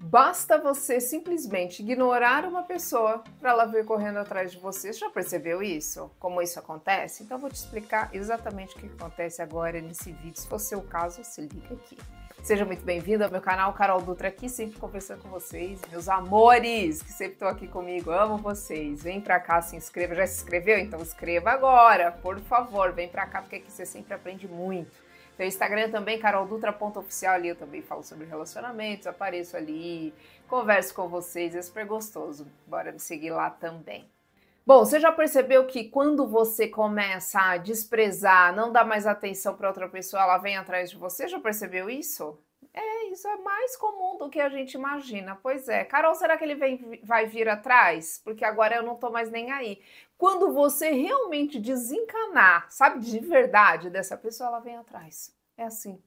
Basta você simplesmente ignorar uma pessoa para ela vir correndo atrás de você. Já percebeu isso? Como isso acontece? Então eu vou te explicar exatamente o que acontece agora nesse vídeo. Se for seu caso, se liga aqui. Seja muito bem-vindo ao meu canal, Carol Dutra aqui, sempre conversando com vocês, meus amores que sempre estão aqui comigo, amo vocês. Vem pra cá, se inscreva. Já se inscreveu? Então inscreva agora, por favor, vem pra cá, porque aqui você sempre aprende muito. Meu Instagram também, caroldutra.oficial, ali eu também falo sobre relacionamentos, apareço ali, converso com vocês, é super gostoso. Bora me seguir lá também. Bom, você já percebeu que quando você começa a desprezar, não dá mais atenção para outra pessoa, ela vem atrás de você? Já percebeu isso? É, isso é mais comum do que a gente imagina. Pois é. Carol, será que ele vem, vai vir atrás? Porque agora eu não tô mais nem aí. Quando você realmente desencanar, sabe, de verdade dessa pessoa, ela vem atrás. É assim.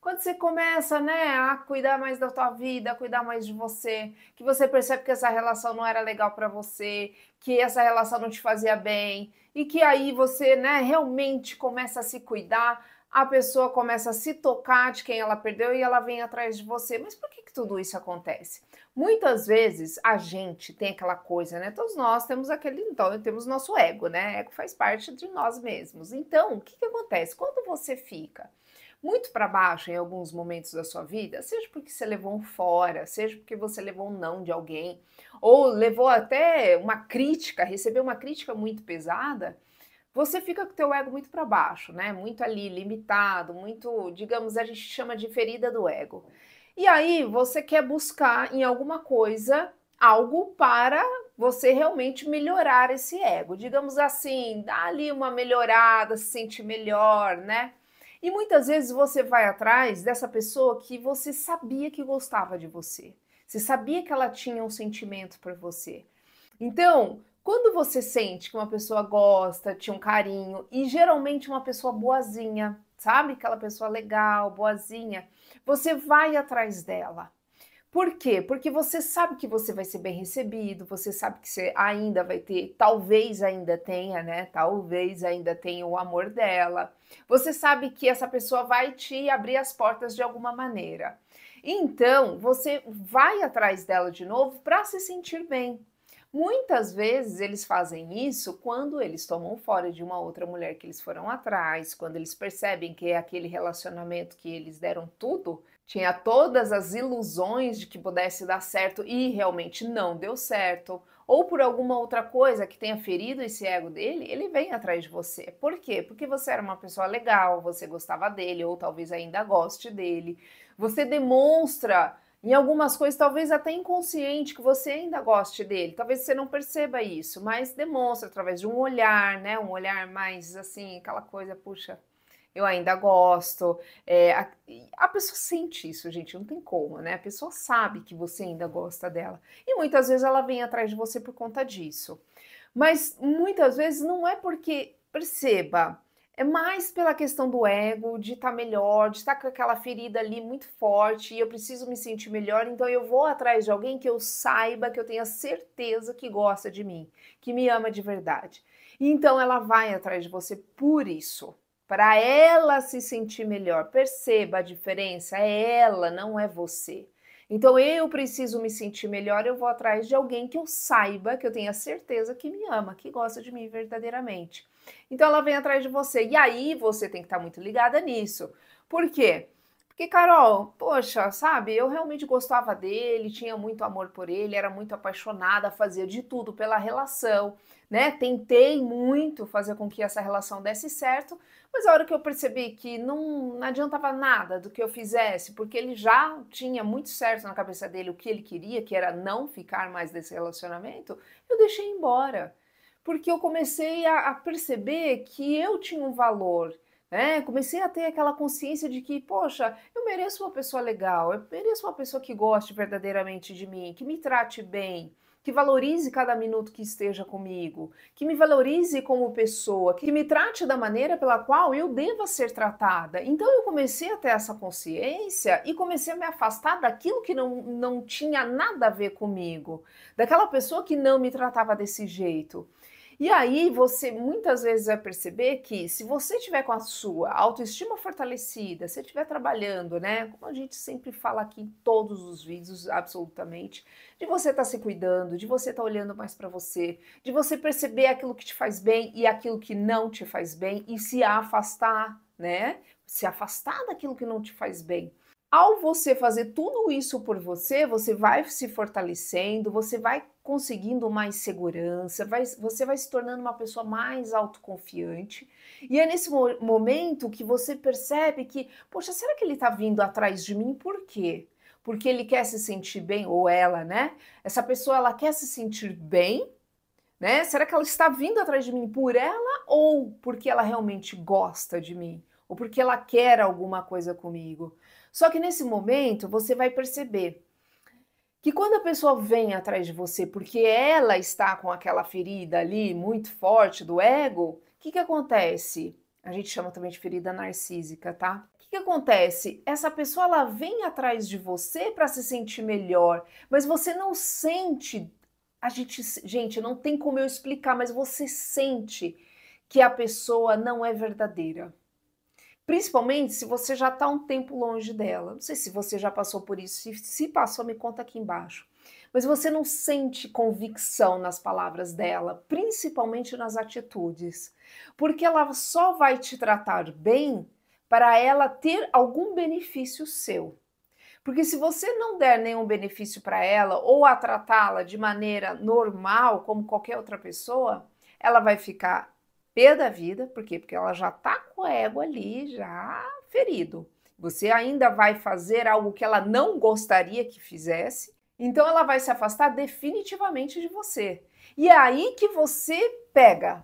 Quando você começa, né, a cuidar mais da tua vida, a cuidar mais de você, que você percebe que essa relação não era legal para você, que essa relação não te fazia bem, e que aí você, né, realmente começa a se cuidar, a pessoa começa a se tocar de quem ela perdeu e ela vem atrás de você. Mas por que, que tudo isso acontece? Muitas vezes a gente tem aquela coisa, né? Todos nós temos aquele, então, temos nosso ego, né? Ego faz parte de nós mesmos. Então, o que, que acontece? Quando você fica muito para baixo em alguns momentos da sua vida, seja porque você levou um fora, seja porque você levou um não de alguém, ou levou até uma crítica, recebeu uma crítica muito pesada, você fica com o teu ego muito para baixo, né? Muito ali limitado, muito, digamos, a gente chama de ferida do ego. E aí você quer buscar em alguma coisa algo para você realmente melhorar esse ego, digamos assim, dar ali uma melhorada, se sentir melhor, né? E muitas vezes você vai atrás dessa pessoa que você sabia que gostava de você. Você sabia que ela tinha um sentimento por você. Então, quando você sente que uma pessoa gosta, tinha um carinho, e geralmente uma pessoa boazinha, sabe? Aquela pessoa legal, boazinha, você vai atrás dela. Por quê? Porque você sabe que você vai ser bem recebido, você sabe que você ainda vai ter, talvez ainda tenha, né? Talvez ainda tenha o amor dela. Você sabe que essa pessoa vai te abrir as portas de alguma maneira. Então, você vai atrás dela de novo para se sentir bem. Muitas vezes eles fazem isso quando eles tomam fora de uma outra mulher que eles foram atrás, quando eles percebem que é aquele relacionamento que eles deram tudo, tinha todas as ilusões de que pudesse dar certo e realmente não deu certo, ou por alguma outra coisa que tenha ferido esse ego dele, ele vem atrás de você. Por quê? Porque você era uma pessoa legal, você gostava dele, ou talvez ainda goste dele. Você demonstra em algumas coisas, talvez até inconsciente, que você ainda goste dele. Talvez você não perceba isso, mas demonstra através de um olhar, né? Um olhar mais assim, aquela coisa, puxa, eu ainda gosto. É, a, a, pessoa sente isso, gente, não tem como, né? A pessoa sabe que você ainda gosta dela. E muitas vezes ela vem atrás de você por conta disso. Mas muitas vezes não é porque, perceba, é mais pela questão do ego, de estar tá melhor, de estar tá com aquela ferida ali muito forte, e eu preciso me sentir melhor, então eu vou atrás de alguém que eu saiba, que eu tenha certeza que gosta de mim, que me ama de verdade. E então ela vai atrás de você por isso, para ela se sentir melhor. Perceba a diferença, é ela, não é você. Então eu preciso me sentir melhor, eu vou atrás de alguém que eu saiba, que eu tenha certeza que me ama, que gosta de mim verdadeiramente. Então ela vem atrás de você. E aí você tem que estar tá muito ligada nisso. Por quê? Porque, Carol, poxa, sabe, eu realmente gostava dele, tinha muito amor por ele, era muito apaixonada, fazia de tudo pela relação, né? Tentei muito fazer com que essa relação desse certo, mas a hora que eu percebi que não, não adiantava nada do que eu fizesse, porque ele já tinha muito certo na cabeça dele o que ele queria, que era não ficar mais desse relacionamento, eu deixei embora porque eu comecei a, a perceber que eu tinha um valor. Né? Comecei a ter aquela consciência de que, poxa, eu mereço uma pessoa legal, eu mereço uma pessoa que goste verdadeiramente de mim, que me trate bem, que valorize cada minuto que esteja comigo, que me valorize como pessoa, que me trate da maneira pela qual eu deva ser tratada. Então eu comecei a ter essa consciência e comecei a me afastar daquilo que não, não tinha nada a ver comigo, daquela pessoa que não me tratava desse jeito. E aí você muitas vezes vai perceber que se você tiver com a sua autoestima fortalecida, se estiver trabalhando, né, como a gente sempre fala aqui em todos os vídeos, absolutamente, de você estar tá se cuidando, de você estar tá olhando mais para você, de você perceber aquilo que te faz bem e aquilo que não te faz bem e se afastar, né? Se afastar daquilo que não te faz bem. Ao você fazer tudo isso por você, você vai se fortalecendo, você vai conseguindo mais segurança, vai, você vai se tornando uma pessoa mais autoconfiante. E é nesse momento que você percebe que, poxa, será que ele está vindo atrás de mim? Por quê? Porque ele quer se sentir bem, ou ela, né? Essa pessoa, ela quer se sentir bem, né? Será que ela está vindo atrás de mim por ela ou porque ela realmente gosta de mim? Ou porque ela quer alguma coisa comigo? Só que nesse momento você vai perceber que quando a pessoa vem atrás de você porque ela está com aquela ferida ali muito forte do ego, o que, que acontece? A gente chama também de ferida narcísica, tá? O que, que acontece? Essa pessoa ela vem atrás de você para se sentir melhor, mas você não sente. A gente, gente, não tem como eu explicar, mas você sente que a pessoa não é verdadeira. Principalmente se você já está um tempo longe dela. Não sei se você já passou por isso. Se, se passou, me conta aqui embaixo. Mas você não sente convicção nas palavras dela, principalmente nas atitudes. Porque ela só vai te tratar bem para ela ter algum benefício seu. Porque se você não der nenhum benefício para ela ou a tratá-la de maneira normal, como qualquer outra pessoa, ela vai ficar pé da vida, por quê? Porque ela já tá com o ego ali, já ferido. Você ainda vai fazer algo que ela não gostaria que fizesse, então ela vai se afastar definitivamente de você. E é aí que você pega.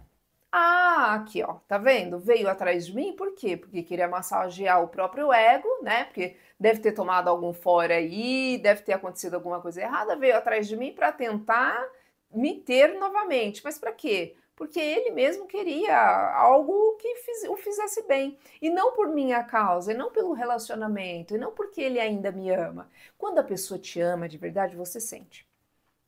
Ah, aqui ó, tá vendo? Veio atrás de mim, por quê? Porque queria massagear o próprio ego, né? Porque deve ter tomado algum fora aí, deve ter acontecido alguma coisa errada, veio atrás de mim para tentar me ter novamente. Mas para quê? porque ele mesmo queria algo que fiz, o fizesse bem. E não por minha causa, e não pelo relacionamento, e não porque ele ainda me ama. Quando a pessoa te ama de verdade, você sente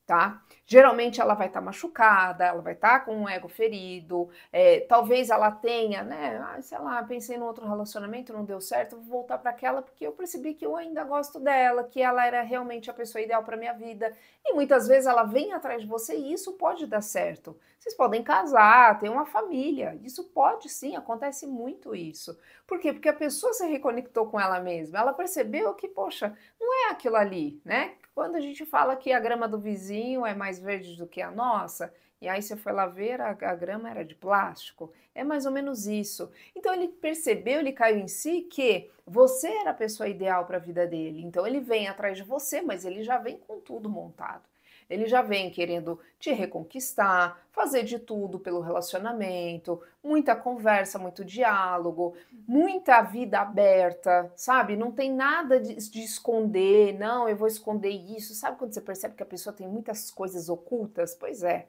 tá? Geralmente ela vai estar tá machucada, ela vai estar tá com um ego ferido, é, talvez ela tenha, né? Ah, sei lá, pensei num outro relacionamento, não deu certo, vou voltar para aquela porque eu percebi que eu ainda gosto dela, que ela era realmente a pessoa ideal para minha vida. E muitas vezes ela vem atrás de você e isso pode dar certo. Vocês podem casar, ter uma família, isso pode sim, acontece muito isso. Por quê? Porque a pessoa se reconectou com ela mesma, ela percebeu que, poxa, não é aquilo ali, né? Quando a gente fala que a grama do vizinho é mais verde do que a nossa, e aí você foi lá ver, a, a grama era de plástico. É mais ou menos isso. Então ele percebeu, ele caiu em si que você era a pessoa ideal para a vida dele. Então ele vem atrás de você, mas ele já vem com tudo montado. Ele já vem querendo te reconquistar, fazer de tudo pelo relacionamento, muita conversa, muito diálogo, muita vida aberta, sabe? Não tem nada de, de esconder, não, eu vou esconder isso. Sabe quando você percebe que a pessoa tem muitas coisas ocultas? Pois é.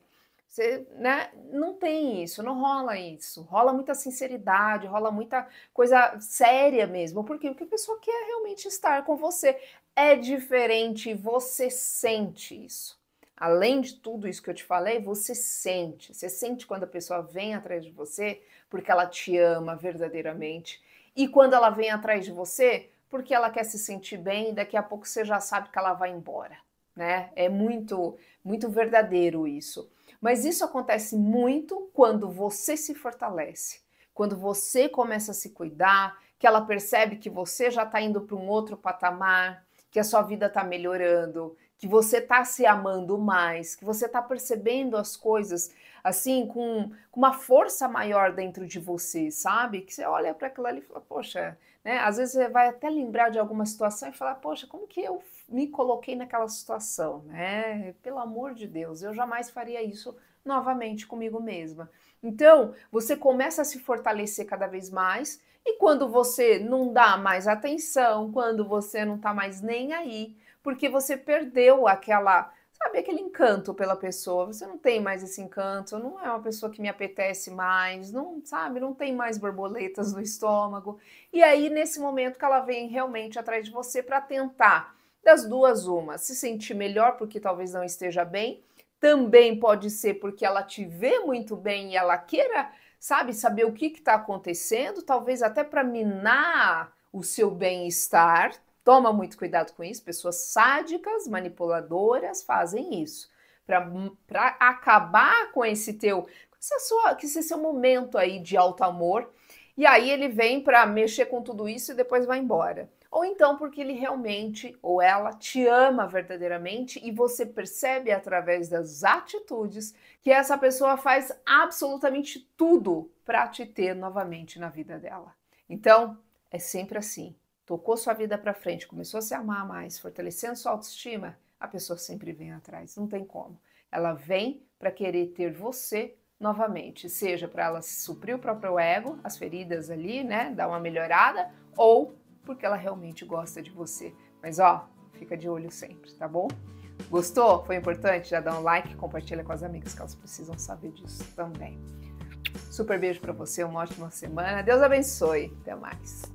Você, né, não tem isso, não rola isso. Rola muita sinceridade, rola muita coisa séria mesmo, porque o que a pessoa quer é realmente estar com você é diferente, você sente isso. Além de tudo isso que eu te falei, você sente. Você sente quando a pessoa vem atrás de você porque ela te ama verdadeiramente. E quando ela vem atrás de você porque ela quer se sentir bem e daqui a pouco você já sabe que ela vai embora, né? É muito, muito verdadeiro isso. Mas isso acontece muito quando você se fortalece, quando você começa a se cuidar, que ela percebe que você já está indo para um outro patamar, que a sua vida está melhorando, que você está se amando mais, que você está percebendo as coisas assim com, com, uma força maior dentro de você, sabe? Que você olha para aquilo ali e fala, poxa, né? Às vezes você vai até lembrar de alguma situação e falar, poxa, como que eu me coloquei naquela situação, né? Pelo amor de Deus, eu jamais faria isso novamente comigo mesma. Então, você começa a se fortalecer cada vez mais. E quando você não dá mais atenção, quando você não está mais nem aí, porque você perdeu aquela, sabe, aquele encanto pela pessoa. Você não tem mais esse encanto, não é uma pessoa que me apetece mais, não, sabe, não tem mais borboletas no estômago. E aí nesse momento que ela vem realmente atrás de você para tentar das duas uma, se sentir melhor porque talvez não esteja bem, também pode ser porque ela te vê muito bem e ela queira, sabe, saber o que está acontecendo, talvez até para minar o seu bem-estar, Toma muito cuidado com isso, pessoas sádicas, manipuladoras fazem isso. Para hum, acabar com esse teu, essa sua, esse seu momento aí de alto amor, e aí ele vem para mexer com tudo isso e depois vai embora. Ou então porque ele realmente ou ela te ama verdadeiramente e você percebe através das atitudes que essa pessoa faz absolutamente tudo para te ter novamente na vida dela. Então, é sempre assim tocou sua vida para frente, começou a se amar mais, fortalecendo sua autoestima, a pessoa sempre vem atrás, não tem como. Ela vem para querer ter você novamente, seja para ela suprir o próprio ego, as feridas ali, né, dar uma melhorada, ou porque ela realmente gosta de você. Mas ó, fica de olho sempre, tá bom? Gostou? Foi importante? Já dá um like, compartilha com as amigas que elas precisam saber disso também. Super beijo para você, uma ótima semana. Deus abençoe. Até mais.